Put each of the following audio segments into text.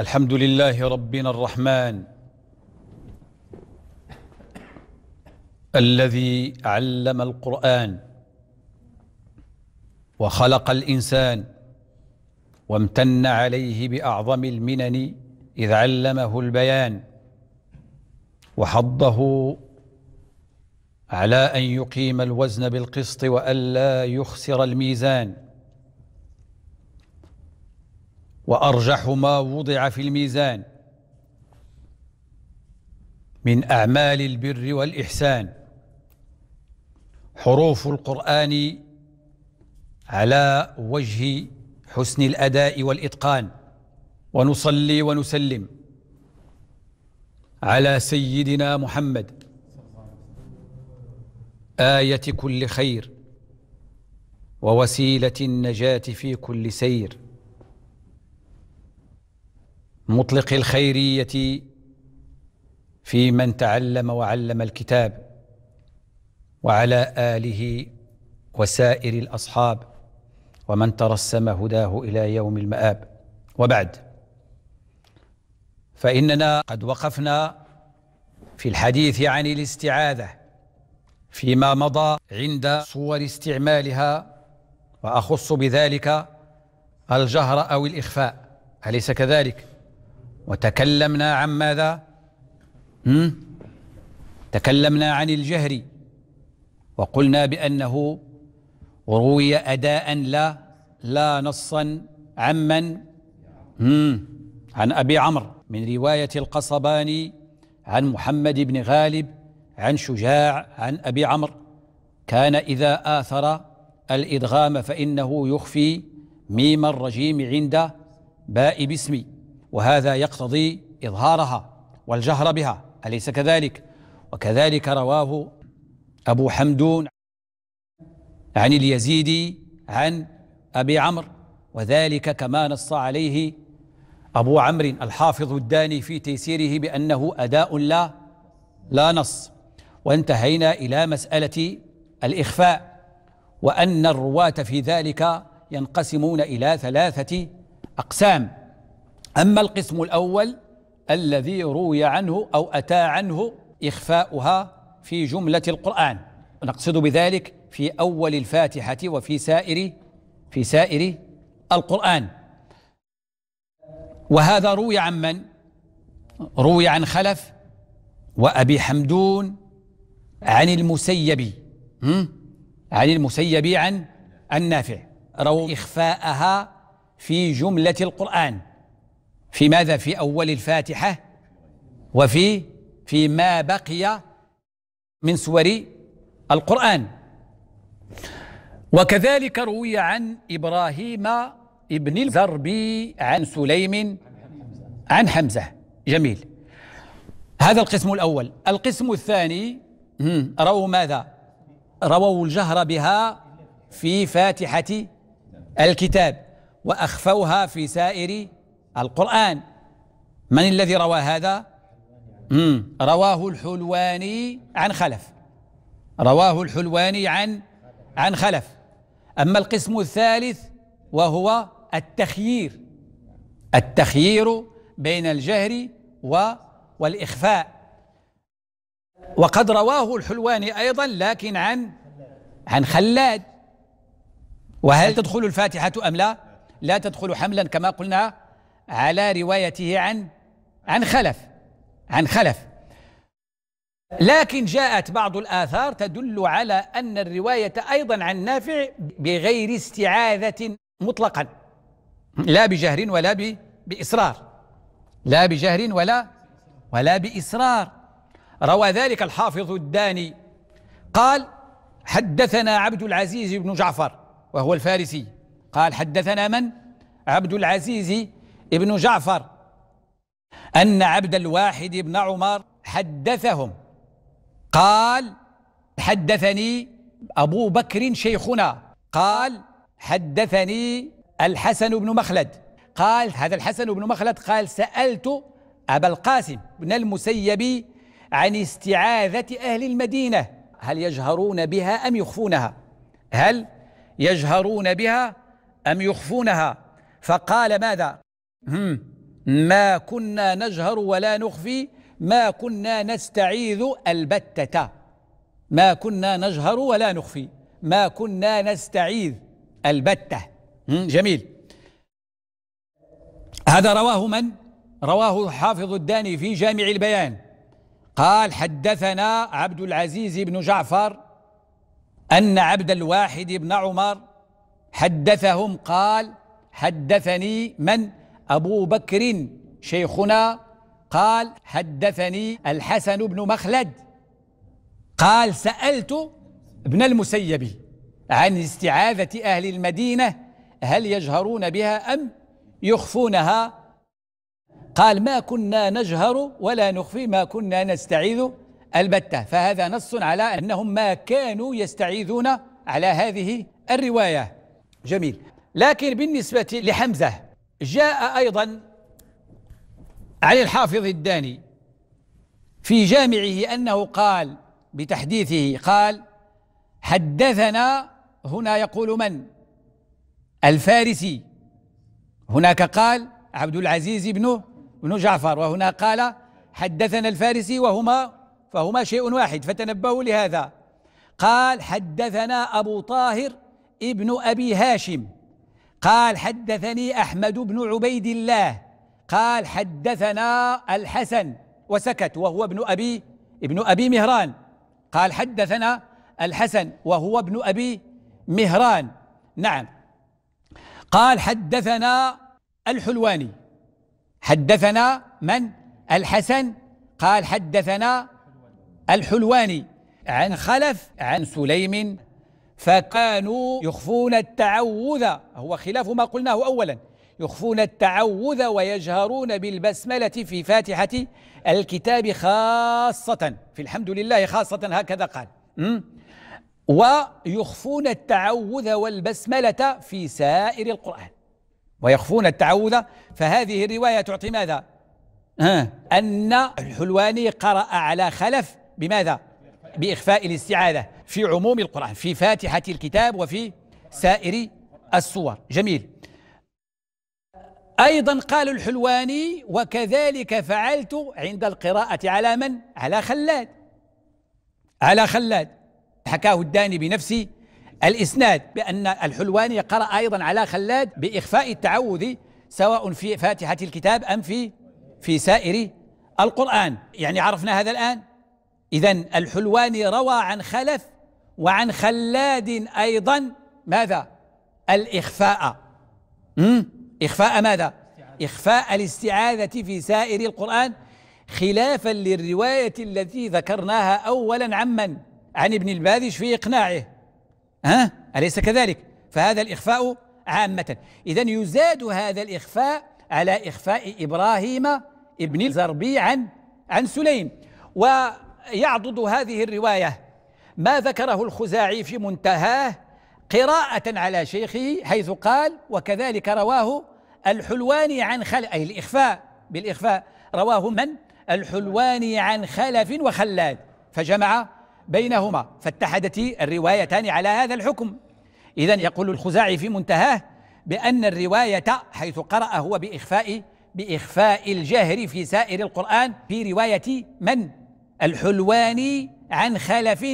الحمد لله ربنا الرحمن الذي علم القرآن وخلق الإنسان وامتن عليه بأعظم المنن إذ علمه البيان وحضه على أن يقيم الوزن بالقسط وألا يخسر الميزان وارجح ما وضع في الميزان من اعمال البر والاحسان حروف القران على وجه حسن الاداء والاتقان ونصلي ونسلم على سيدنا محمد ايه كل خير ووسيله النجاه في كل سير مطلق الخيريه في من تعلم وعلم الكتاب وعلى اله وسائر الاصحاب ومن ترسم هداه الى يوم المآب وبعد فاننا قد وقفنا في الحديث عن الاستعاذه فيما مضى عند صور استعمالها واخص بذلك الجهر او الاخفاء اليس كذلك وتكلمنا عن ماذا هم؟ تكلمنا عن الجهر وقلنا بأنه روي أداء لا لا نصا عمن عن أبي عمرو من رواية القصباني عن محمد بن غالب عن شجاع عن أبي عمرو كان إذا آثر الإدغام فإنه يخفي ميم الرجيم عند باء باسمي وهذا يقتضي إظهارها والجهر بها أليس كذلك؟ وكذلك رواه أبو حمدون عن اليزيدي عن أبي عمرو وذلك كما نص عليه أبو عمرو الحافظ الداني في تيسيره بأنه أداء لا لا نص وانتهينا إلى مسألة الإخفاء وأن الرواة في ذلك ينقسمون إلى ثلاثة أقسام أما القسم الأول الذي روي عنه أو أتى عنه إخفاؤها في جملة القرآن نقصد بذلك في أول الفاتحة وفي سائر في سائر القرآن وهذا روي عن من؟ روي عن خلف وأبي حمدون عن المسيب عن المسيب عن النافع روى إخفاءها في جملة القرآن في ماذا في أول الفاتحة وفي فيما بقي من سور القرآن وكذلك روي عن إبراهيم ابن الزربي عن سليم عن حمزة جميل هذا القسم الأول القسم الثاني رووا ماذا رووا الجهر بها في فاتحة الكتاب وأخفوها في سائر القرآن من الذي روى هذا مم. رواه الحلواني عن خلف رواه الحلواني عن عن خلف أما القسم الثالث وهو التخيير التخيير بين الجهر و والإخفاء وقد رواه الحلواني أيضا لكن عن عن خلاد وهل تدخل الفاتحة أم لا لا تدخل حملا كما قلنا على روايته عن عن خلف عن خلف لكن جاءت بعض الآثار تدل على أن الرواية أيضا عن نافع بغير استعاذة مطلقا لا بجهر ولا بإصرار لا بجهر ولا ولا بإصرار روى ذلك الحافظ الداني قال حدثنا عبد العزيز بن جعفر وهو الفارسي قال حدثنا من عبد العزيز ابن جعفر أن عبد الواحد بن عمر حدثهم قال حدثني أبو بكر شيخنا قال حدثني الحسن بن مخلد قال هذا الحسن بن مخلد قال سألت أبا القاسم بن المسيب عن استعاذة أهل المدينة هل يجهرون بها أم يخفونها هل يجهرون بها أم يخفونها فقال ماذا ما كنا نجهر ولا نخفي ما كنا نستعيذ البتة ما كنا نجهر ولا نخفي ما كنا نستعيذ البتة جميل هذا رواه من؟ رواه حافظ الداني في جامع البيان قال حدثنا عبد العزيز بن جعفر أن عبد الواحد بن عمر حدثهم قال حدثني من؟ أبو بكر شيخنا قال حدثني الحسن بن مخلد قال سألت ابن المسيب عن استعاذة أهل المدينة هل يجهرون بها أم يخفونها قال ما كنا نجهر ولا نخفي ما كنا نستعيذ البتة فهذا نص على أنهم ما كانوا يستعيذون على هذه الرواية جميل لكن بالنسبة لحمزة جاء أيضا عن الحافظ الداني في جامعه أنه قال بتحديثه قال حدثنا هنا يقول من الفارسي هناك قال عبد العزيز بن بن جعفر وهنا قال حدثنا الفارسي وهما فهما شيء واحد فتنبهوا لهذا قال حدثنا أبو طاهر ابن أبي هاشم قال حدثني احمد بن عبيد الله قال حدثنا الحسن وسكت وهو ابن ابي ابن ابي مهران قال حدثنا الحسن وهو ابن ابي مهران نعم قال حدثنا الحلواني حدثنا من الحسن قال حدثنا الحلواني عن خلف عن سليم فكانوا يخفون التعوذ هو خلاف ما قلناه أولا يخفون التعوذ ويجهرون بالبسملة في فاتحة الكتاب خاصة في الحمد لله خاصة هكذا قال ويخفون التعوذ والبسملة في سائر القرآن ويخفون التعوذ فهذه الرواية تعطي ماذا؟ أن الحلواني قرأ على خلف بماذا؟ بإخفاء الاستعاذة في عموم القرآن في فاتحة الكتاب وفي سائر السور جميل أيضا قال الحلواني وكذلك فعلت عند القراءة على من؟ على خلاد على خلاد حكاه الداني بنفس الإسناد بأن الحلواني قرأ أيضا على خلاد بإخفاء التعوذ سواء في فاتحة الكتاب أم في في سائر القرآن يعني عرفنا هذا الآن إذا الحلواني روى عن خلف وعن خلاد أيضا ماذا الإخفاء مم؟ إخفاء ماذا إخفاء الاستعاذة في سائر القرآن خلافا للرواية التي ذكرناها أولا عمن عن ابن الباذش في إقناعه ها أه؟ أليس كذلك فهذا الإخفاء عامة إذا يزاد هذا الإخفاء على إخفاء إبراهيم ابن الزربي عن عن سليم ويعضد هذه الرواية ما ذكره الخزاعي في منتهاه قراءة على شيخه حيث قال وكذلك رواه الحلواني عن خلف أي الإخفاء بالإخفاء رواه من؟ الحلواني عن خلف وخلاد فجمع بينهما فاتحدت الروايتان على هذا الحكم إذا يقول الخزاعي في منتهاه بأن الرواية حيث قرأ هو بإخفاء بإخفاء الجهر في سائر القرآن في رواية من؟ الحلواني عن خلف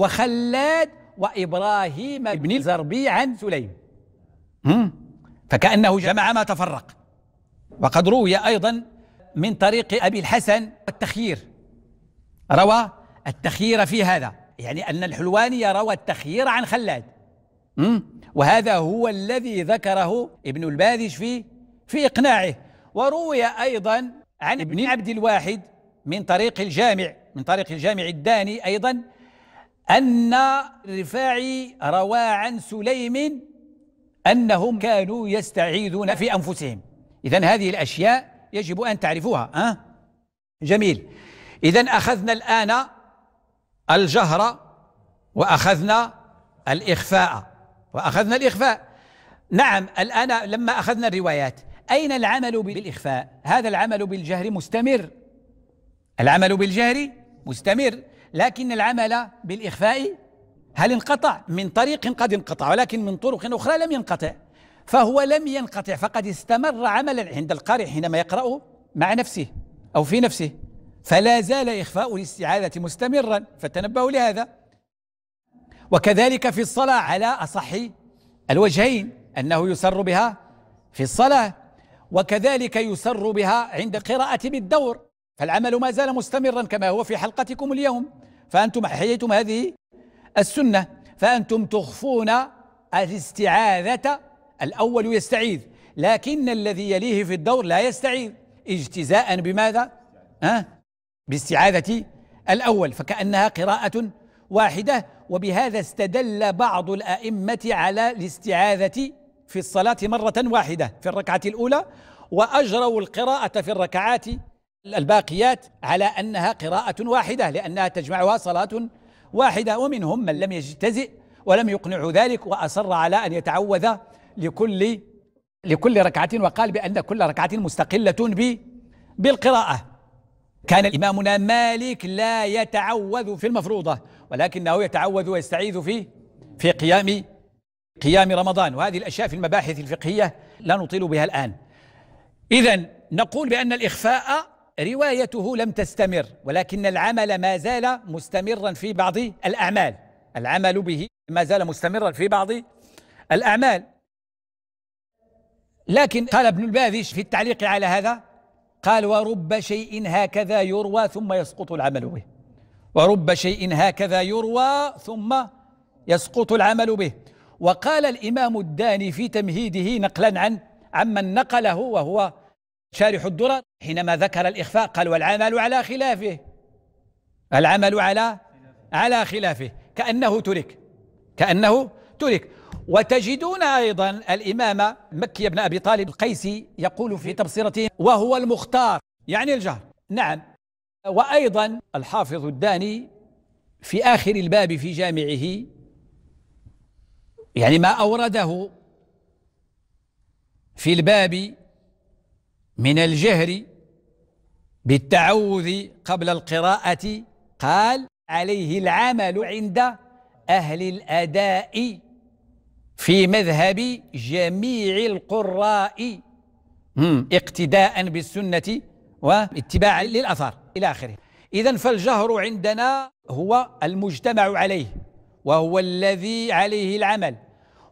وخلاد وإبراهيم بن الزربي عن سليم فكأنه جمع ما تفرق وقد روي أيضا من طريق أبي الحسن التخيير روى التخيير في هذا يعني أن الحلواني روى التخيير عن خلاد وهذا هو الذي ذكره ابن الباذج في في إقناعه وروي أيضا عن ابن عبد الواحد من طريق الجامع من طريق الجامع الداني أيضا أن الرفاعي روى عن سليم أنهم كانوا يستعيذون في أنفسهم إذا هذه الأشياء يجب أن تعرفوها أه؟ جميل إذا أخذنا الآن الجهر وأخذنا الإخفاء وأخذنا الإخفاء نعم الآن لما أخذنا الروايات أين العمل بالإخفاء؟ هذا العمل بالجهر مستمر العمل بالجهر مستمر لكن العمل بالإخفاء هل انقطع من طريق قد انقطع ولكن من طرق أخرى لم ينقطع فهو لم ينقطع فقد استمر عملا عند القارئ حينما يقرأ مع نفسه أو في نفسه فلا زال إخفاء الاستعاذة مستمرا فتنبهوا لهذا وكذلك في الصلاة على أصح الوجهين أنه يسر بها في الصلاة وكذلك يسر بها عند قراءة بالدور فالعمل ما زال مستمرا كما هو في حلقتكم اليوم فأنتم حييتم هذه السنة فأنتم تخفون الاستعاذة الأول يستعيذ لكن الذي يليه في الدور لا يستعيذ اجتزاء بماذا؟ أه؟ باستعاذة الأول فكأنها قراءة واحدة وبهذا استدل بعض الأئمة على الاستعاذة في الصلاة مرة واحدة في الركعة الأولى وأجروا القراءة في الركعات الباقيات على أنها قراءة واحدة لأنها تجمعها صلاة واحدة ومنهم من لم يجتزئ ولم يقنعه ذلك وأصر على أن يتعوذ لكل لكل ركعة وقال بأن كل ركعة مستقلة ب بالقراءة كان إمامنا مالك لا يتعوذ في المفروضة ولكنه يتعوذ ويستعيذ في في قيام قيام رمضان وهذه الأشياء في المباحث الفقهية لا نطيل بها الآن إذا نقول بأن الإخفاء روايته لم تستمر ولكن العمل ما زال مستمرا في بعض الأعمال العمل به ما زال مستمرا في بعض الأعمال لكن قال ابن الباذش في التعليق على هذا قال ورب شيء هكذا يروى ثم يسقط العمل به ورب شيء هكذا يروى ثم يسقط العمل به وقال الإمام الداني في تمهيده نقلا عن عمن نقله وهو شارح الدرر حينما ذكر الإخفاء قال والعمل على خلافه العمل على على خلافه كأنه ترك كأنه ترك وتجدون أيضا الإمام مكي بن أبي طالب القيسي يقول في تبصرته وهو المختار يعني الجهر نعم وأيضا الحافظ الداني في آخر الباب في جامعه يعني ما أورده في الباب من الجهر بالتعوذ قبل القراءة قال عليه العمل عند أهل الأداء في مذهب جميع القراء اقتداء بالسنة واتباعا للأثار إلى آخره إذا فالجهر عندنا هو المجتمع عليه وهو الذي عليه العمل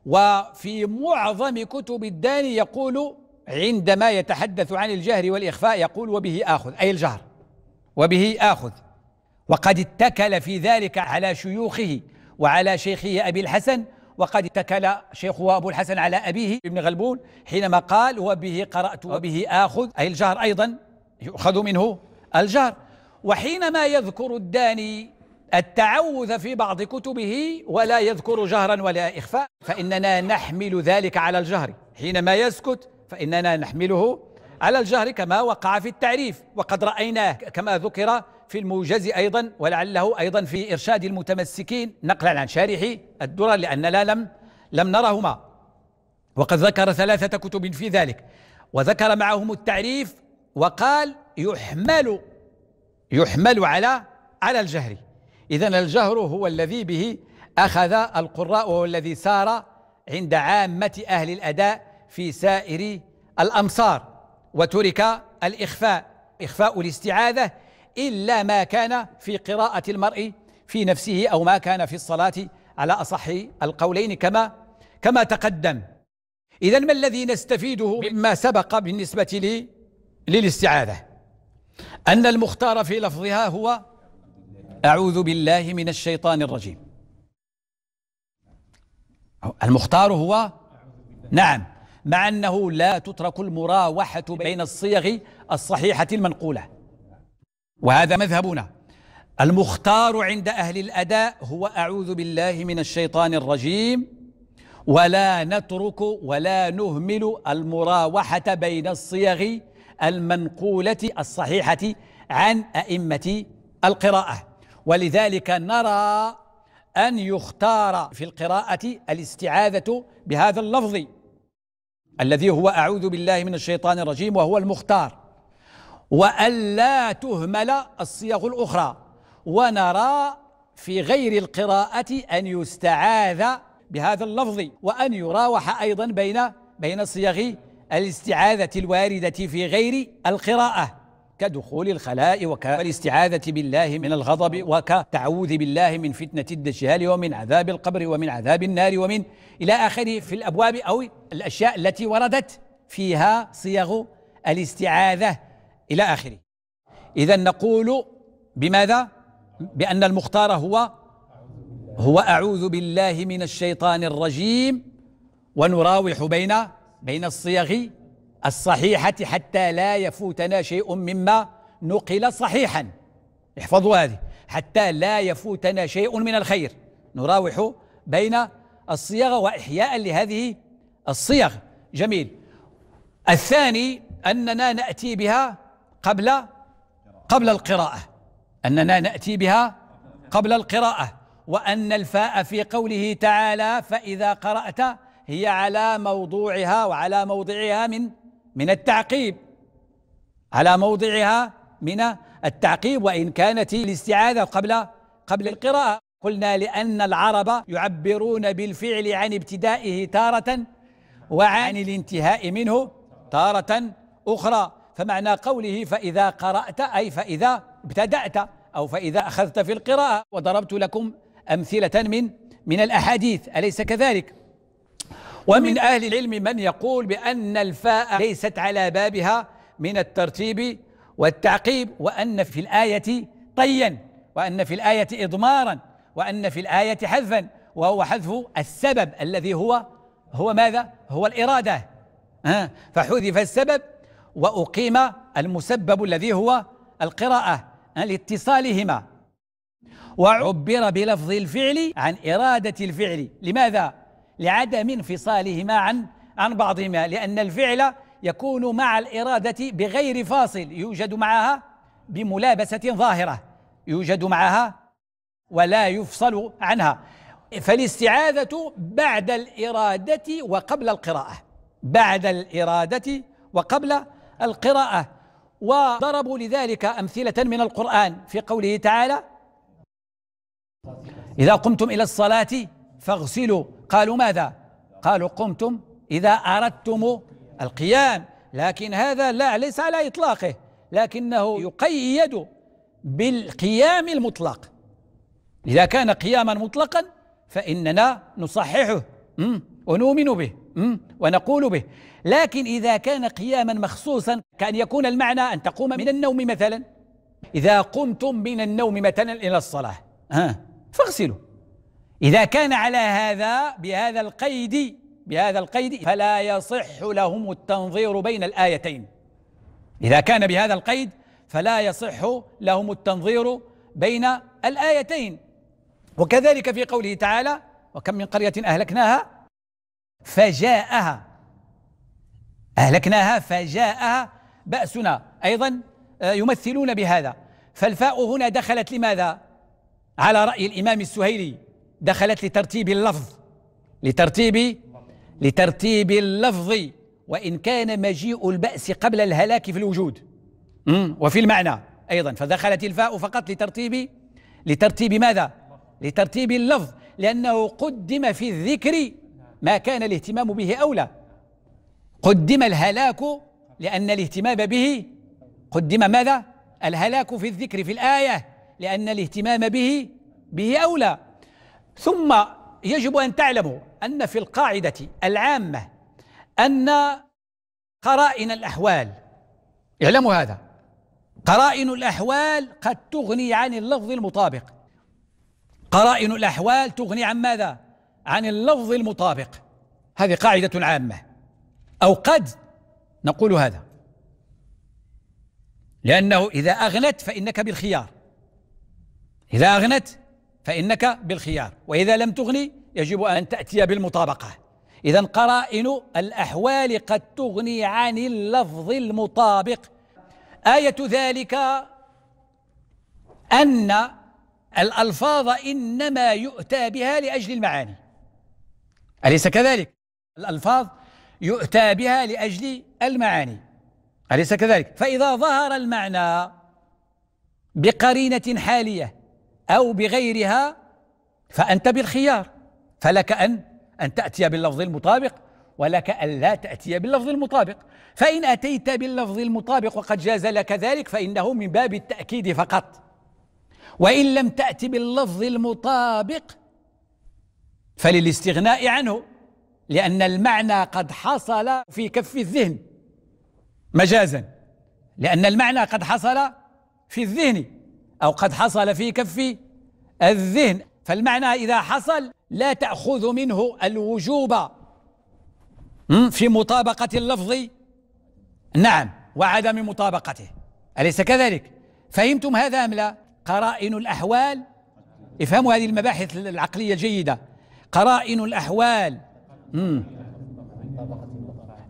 وفي معظم كتب الداني يقول عندما يتحدث عن الجهر والإخفاء يقول وبه آخذ أي الجهر وبه آخذ وقد اتكل في ذلك على شيوخه وعلى شيخه أبي الحسن وقد اتكل شيخه أبو الحسن على أبيه ابن غلبون حينما قال وبه قرأت وبه آخذ أي الجهر أيضا يؤخذ منه الجهر وحينما يذكر الداني التعوذ في بعض كتبه ولا يذكر جهرا ولا إخفاء فإننا نحمل ذلك على الجهر حينما يسكت فإننا نحمله على الجهر كما وقع في التعريف وقد رأيناه كما ذكر في الموجز أيضا ولعله أيضا في إرشاد المتمسكين نقلا عن شارح الدرر لأننا لم لم نرهما وقد ذكر ثلاثة كتب في ذلك وذكر معهم التعريف وقال يحمل يحمل على على الجهر إذا الجهر هو الذي به أخذ القراء وهو الذي سار عند عامة أهل الأداء في سائر الأمصار وترك الإخفاء إخفاء الاستعاذة إلا ما كان في قراءة المرء في نفسه أو ما كان في الصلاة على أصح القولين كما كما تقدم إذا ما الذي نستفيده مما سبق بالنسبة لي للاستعاذة أن المختار في لفظها هو أعوذ بالله من الشيطان الرجيم المختار هو نعم مع أنه لا تترك المراوحة بين الصيغ الصحيحة المنقولة وهذا مذهبنا المختار عند أهل الأداء هو أعوذ بالله من الشيطان الرجيم ولا نترك ولا نهمل المراوحة بين الصيغ المنقولة الصحيحة عن أئمة القراءة ولذلك نرى أن يختار في القراءة الاستعاذة بهذا اللفظ الذي هو أعوذ بالله من الشيطان الرجيم وهو المختار وألا تهمل الصيغ الأخرى ونرى في غير القراءة أن يستعاذ بهذا اللفظ وأن يراوح أيضا بين بين صيغ الاستعاذة الواردة في غير القراءة كدخول الخلاء وكالاستعاذة بالله من الغضب وكتعوذ بالله من فتنة الدجال ومن عذاب القبر ومن عذاب النار ومن إلى آخره في الأبواب أو الأشياء التي وردت فيها صيغ الاستعاذة إلى آخره إذا نقول بماذا؟ بأن المختار هو هو أعوذ بالله من الشيطان الرجيم ونراوح بين بين الصيغ الصحيحة حتى لا يفوتنا شيء مما نقل صحيحا احفظوا هذه حتى لا يفوتنا شيء من الخير نراوح بين الصيغ وإحياء لهذه الصيغ جميل الثاني أننا نأتي بها قبل قبل القراءة أننا نأتي بها قبل القراءة وأن الفاء في قوله تعالى فإذا قرأت هي على موضوعها وعلى موضعها من من التعقيب على موضعها من التعقيب وإن كانت الاستعاذة قبل قبل القراءة قلنا لأن العرب يعبرون بالفعل عن ابتدائه تارة وعن الانتهاء منه تارة أخرى فمعنى قوله فإذا قرأت أي فإذا ابتدأت أو فإذا أخذت في القراءة وضربت لكم أمثلة من من الأحاديث أليس كذلك ومن أهل العلم من يقول بأن الفاء ليست على بابها من الترتيب والتعقيب وأن في الآية طيا وأن في الآية إضمارا وأن في الآية حذفا وهو حذف السبب الذي هو هو ماذا؟ هو الإرادة فحذف السبب وأقيم المسبب الذي هو القراءة لاتصالهما وعبر بلفظ الفعل عن إرادة الفعل لماذا؟ لعدم انفصالهما عن عن بعضهما لأن الفعل يكون مع الإرادة بغير فاصل يوجد معها بملابسة ظاهرة يوجد معها ولا يفصل عنها فالاستعاذة بعد الإرادة وقبل القراءة بعد الإرادة وقبل القراءة وضربوا لذلك أمثلة من القرآن في قوله تعالى إذا قمتم إلى الصلاة فاغسلوا قالوا ماذا قالوا قمتم إذا أردتم القيام لكن هذا لا ليس على إطلاقه لكنه يقيد بالقيام المطلق إذا كان قياما مطلقا فإننا نصححه ونؤمن به ونقول به لكن إذا كان قياما مخصوصا كأن يكون المعنى أن تقوم من النوم مثلا إذا قمتم من النوم مثلا إلى الصلاة ها فاغسلوا إذا كان على هذا بهذا القيد بهذا القيد فلا يصح لهم التنظير بين الآيتين إذا كان بهذا القيد فلا يصح لهم التنظير بين الآيتين وكذلك في قوله تعالى وكم من قرية أهلكناها فجاءها أهلكناها فجاءها بأسنا أيضا آه، يمثلون بهذا فالفاء هنا دخلت لماذا؟ على رأي الإمام السهيلي دخلت لترتيب اللفظ لترتيب لترتيب اللفظ وإن كان مجيء البأس قبل الهلاك في الوجود وفي المعنى أيضا فدخلت الفاء فقط لترتيب لترتيب ماذا لترتيب اللفظ لأنه قدم في الذكر ما كان الاهتمام به أولى قدم الهلاك لأن الاهتمام به قدم ماذا الهلاك في الذكر في الآية لأن الاهتمام به به أولى ثم يجب ان تعلموا ان في القاعده العامه ان قرائن الاحوال اعلموا هذا قرائن الاحوال قد تغني عن اللفظ المطابق قرائن الاحوال تغني عن ماذا عن اللفظ المطابق هذه قاعده عامه او قد نقول هذا لانه اذا اغنت فانك بالخيار اذا اغنت فإنك بالخيار وإذا لم تغني يجب أن تأتي بالمطابقة إذا قرائن الأحوال قد تغني عن اللفظ المطابق آية ذلك أن الألفاظ إنما يؤتى بها لأجل المعاني أليس كذلك؟ الألفاظ يؤتى بها لأجل المعاني أليس كذلك؟ فإذا ظهر المعنى بقرينة حالية أو بغيرها فأنت بالخيار فلك أن أن تأتي باللفظ المطابق ولك أن لا تأتي باللفظ المطابق فإن أتيت باللفظ المطابق وقد جاز لك ذلك فإنه من باب التأكيد فقط وإن لم تأت باللفظ المطابق فللاستغناء عنه لأن المعنى قد حصل في كف الذهن مجازا لأن المعنى قد حصل في الذهن أو قد حصل في كف الذهن فالمعنى إذا حصل لا تأخذ منه الوجوب في مطابقة اللفظ نعم وعدم مطابقته أليس كذلك فهمتم هذا أم لا قرائن الأحوال افهموا هذه المباحث العقلية الجيدة قرائن الأحوال مم.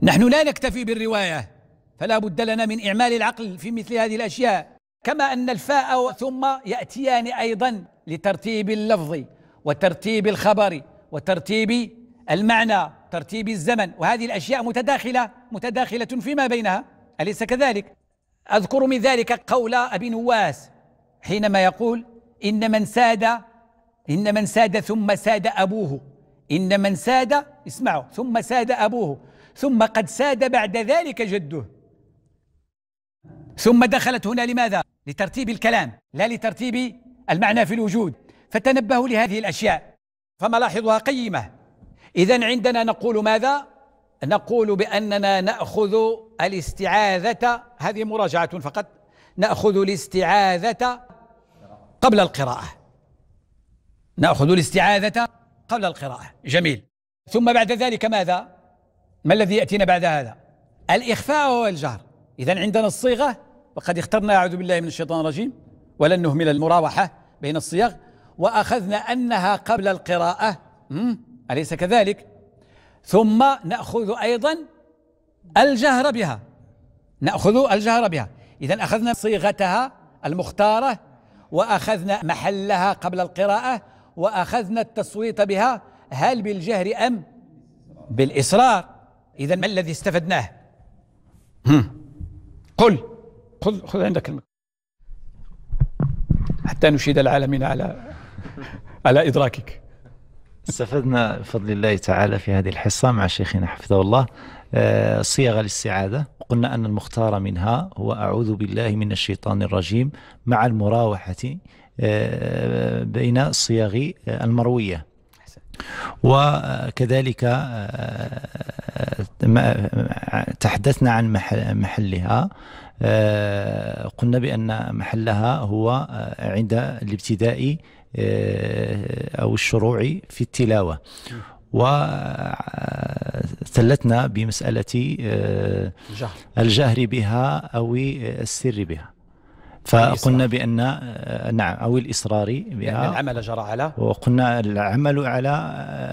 نحن لا نكتفي بالرواية فلا بد لنا من إعمال العقل في مثل هذه الأشياء كما أن الفاء ثم يأتيان أيضا لترتيب اللفظ وترتيب الخبر وترتيب المعنى ترتيب الزمن وهذه الأشياء متداخلة متداخلة فيما بينها أليس كذلك؟ أذكر من ذلك قول أبي نواس حينما يقول إن من ساد إن من ساد ثم ساد أبوه إن من ساد اسمعوا ثم ساد أبوه ثم قد ساد بعد ذلك جده ثم دخلت هنا لماذا؟ لترتيب الكلام لا لترتيب المعنى في الوجود فتنبهوا لهذه الأشياء فملاحظها قيمة إذا عندنا نقول ماذا؟ نقول بأننا نأخذ الاستعاذة هذه مراجعة فقط نأخذ الاستعاذة قبل القراءة نأخذ الاستعاذة قبل القراءة جميل ثم بعد ذلك ماذا؟ ما الذي يأتينا بعد هذا؟ الإخفاء والجهر إذا عندنا الصيغة وقد اخترنا أعوذ بالله من الشيطان الرجيم ولن نهمل المراوحة بين الصيغ وأخذنا أنها قبل القراءة أليس كذلك ثم نأخذ أيضا الجهر بها نأخذ الجهر بها إذا أخذنا صيغتها المختارة وأخذنا محلها قبل القراءة وأخذنا التصويت بها هل بالجهر أم بالإصرار إذا ما الذي استفدناه قل خذ خذ عندك حتى نشيد العالمين على على ادراكك استفدنا بفضل الله تعالى في هذه الحصة مع شيخنا حفظه الله آه، صيغ للسعادة قلنا أن المختار منها هو أعوذ بالله من الشيطان الرجيم مع المراوحة آه، بين الصياغ آه، المروية وكذلك تحدثنا عن محلها آه، قلنا بأن محلها هو آه، عند الابتدائي آه، أو الشروع في التلاوة وثلتنا بمسألة الجهر بها أو السر بها فقلنا بأن نعم أو الإصرار بها يعني العمل جرى على وقلنا العمل على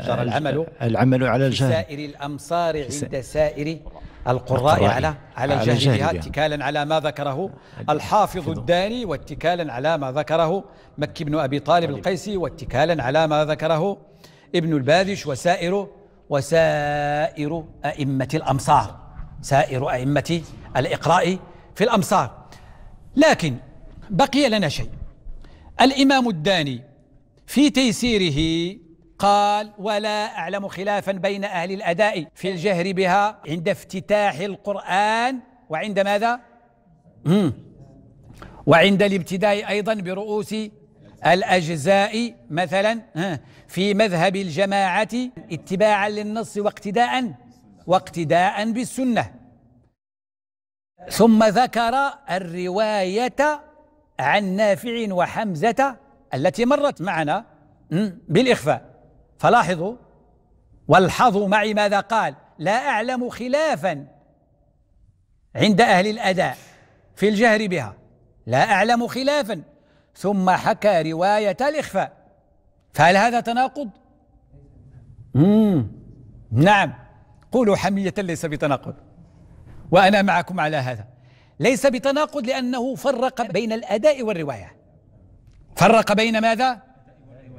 جرى العمل العمل على الجهر سائر الأمصار عند سائر القراء على على الجهل اتكالا على ما ذكره الحافظ الداني واتكالا على ما ذكره مكي بن أبي طالب القيسي واتكالا على ما ذكره ابن الباذش وسائر وسائر أئمة الأمصار سائر أئمة الإقراء في الأمصار لكن بقي لنا شيء الإمام الداني في تيسيره قال ولا أعلم خلافا بين أهل الأداء في الجهر بها عند افتتاح القرآن وعند ماذا؟ وعند الابتداء أيضا برؤوس الأجزاء مثلا في مذهب الجماعة اتباعا للنص واقتداء واقتداء بالسنة ثم ذكر الرواية عن نافع وحمزة التي مرت معنا بالإخفاء فلاحظوا والحظوا معي ماذا قال لا أعلم خلافا عند أهل الأداء في الجهر بها لا أعلم خلافا ثم حكى رواية الإخفاء فهل هذا تناقض؟ مم. نعم قولوا حمية ليس بتناقض وأنا معكم على هذا ليس بتناقض لأنه فرق بين الأداء والرواية فرق بين ماذا؟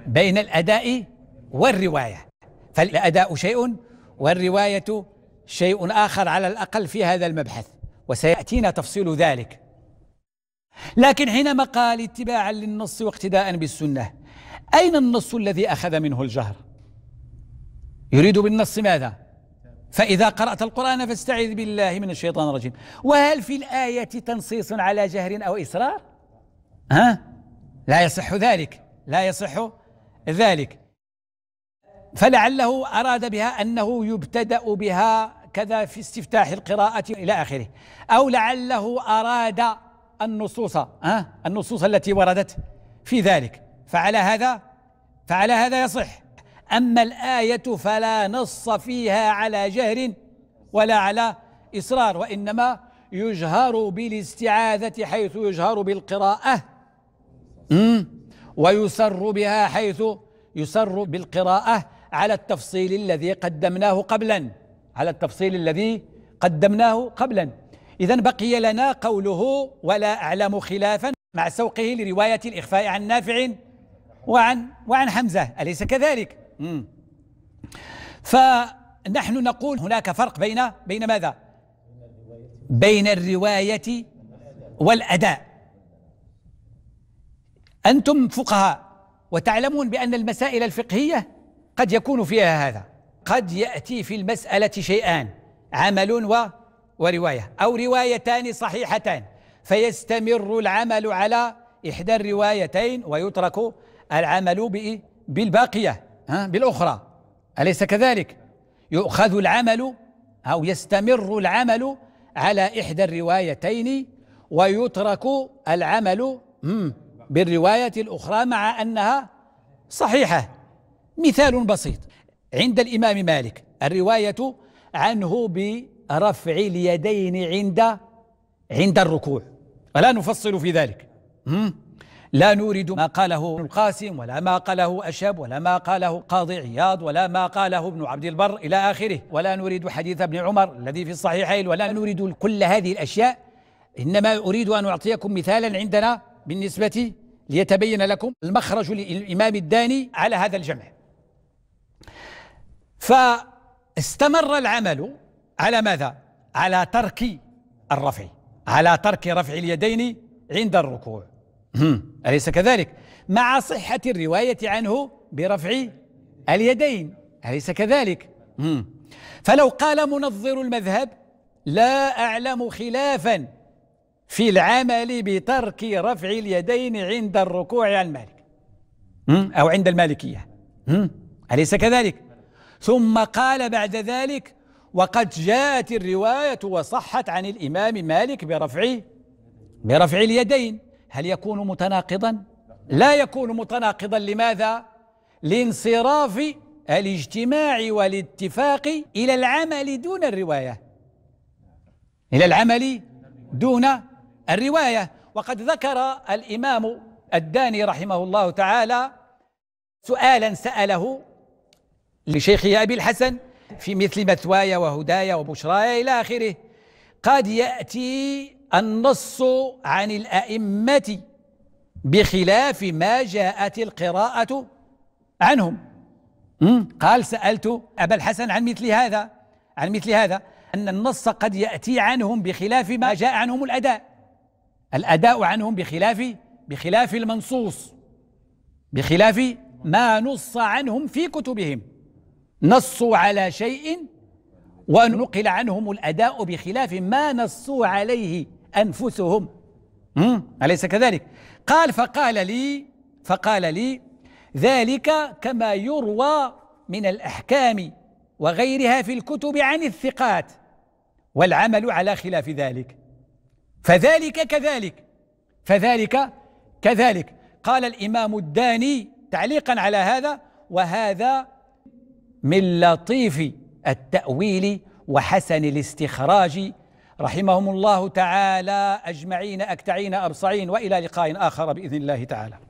بين الأداء والرواية فالأداء شيء والرواية شيء آخر على الأقل في هذا المبحث وسيأتينا تفصيل ذلك لكن حينما قال اتباعا للنص واقتداء بالسنة أين النص الذي أخذ منه الجهر يريد بالنص ماذا فإذا قرأت القرآن فاستعذ بالله من الشيطان الرجيم وهل في الآية تنصيص على جهر أو إصرار ها لا يصح ذلك لا يصح ذلك فلعله أراد بها أنه يبتدأ بها كذا في استفتاح القراءة إلى آخره أو لعله أراد النصوص أه؟ النصوص التي وردت في ذلك فعلى هذا فعلى هذا يصح أما الآية فلا نص فيها على جهر ولا على إصرار وإنما يجهر بالاستعاذة حيث يجهر بالقراءة ويسر بها حيث يسر بالقراءة على التفصيل الذي قدمناه قبلا على التفصيل الذي قدمناه قبلا إذا بقي لنا قوله ولا أعلم خلافا مع سوقه لرواية الإخفاء عن نافع وعن وعن حمزة أليس كذلك؟ مم. فنحن نقول هناك فرق بين بين ماذا؟ بين الرواية والأداء أنتم فقهاء وتعلمون بأن المسائل الفقهية قد يكون فيها هذا قد يأتي في المسألة شيئان عمل و ورواية أو روايتان صحيحتان فيستمر العمل على إحدى الروايتين ويترك العمل بالباقية ها بالأخرى أليس كذلك؟ يؤخذ العمل أو يستمر العمل على إحدى الروايتين ويترك العمل بالرواية الأخرى مع أنها صحيحة مثال بسيط عند الإمام مالك الرواية عنه برفع اليدين عند عند الركوع ولا نفصل في ذلك لا نورد ما قاله ابن القاسم ولا ما قاله أشب ولا ما قاله قاضي عياض ولا ما قاله ابن عبد البر إلى آخره ولا نورد حديث ابن عمر الذي في الصحيحين ولا نورد كل هذه الأشياء إنما أريد أن أعطيكم مثالا عندنا بالنسبة ليتبين لكم المخرج للإمام الداني على هذا الجمع فاستمر العمل على ماذا على ترك الرفع على ترك رفع اليدين عند الركوع أليس كذلك مع صحة الرواية عنه برفع اليدين أليس كذلك فلو قال منظر المذهب لا أعلم خلافا في العمل بترك رفع اليدين عند الركوع عن مالك أو عند المالكية أليس كذلك ثم قال بعد ذلك وقد جاءت الرواية وصحت عن الإمام مالك برفع برفع اليدين هل يكون متناقضا؟ لا يكون متناقضا لماذا؟ لانصراف الاجتماع والاتفاق إلى العمل دون الرواية إلى العمل دون الرواية وقد ذكر الإمام الداني رحمه الله تعالى سؤالا سأله لشيخه أبي الحسن في مثل مثواي وهداي وبشرايا إلى آخره قد يأتي النص عن الأئمة بخلاف ما جاءت القراءة عنهم قال سألت أبا الحسن عن مثل هذا عن مثل هذا أن النص قد يأتي عنهم بخلاف ما جاء عنهم الأداء الأداء عنهم بخلاف بخلاف المنصوص بخلاف ما نص عنهم في كتبهم نصوا على شيء ونقل عنهم الأداء بخلاف ما نصوا عليه أنفسهم أليس كذلك قال فقال لي فقال لي ذلك كما يروى من الأحكام وغيرها في الكتب عن الثقات والعمل على خلاف ذلك فذلك كذلك فذلك كذلك قال الإمام الداني تعليقا على هذا وهذا من لطيف التأويل وحسن الاستخراج رحمهم الله تعالى أجمعين أكتعين أبصعين وإلى لقاء آخر بإذن الله تعالى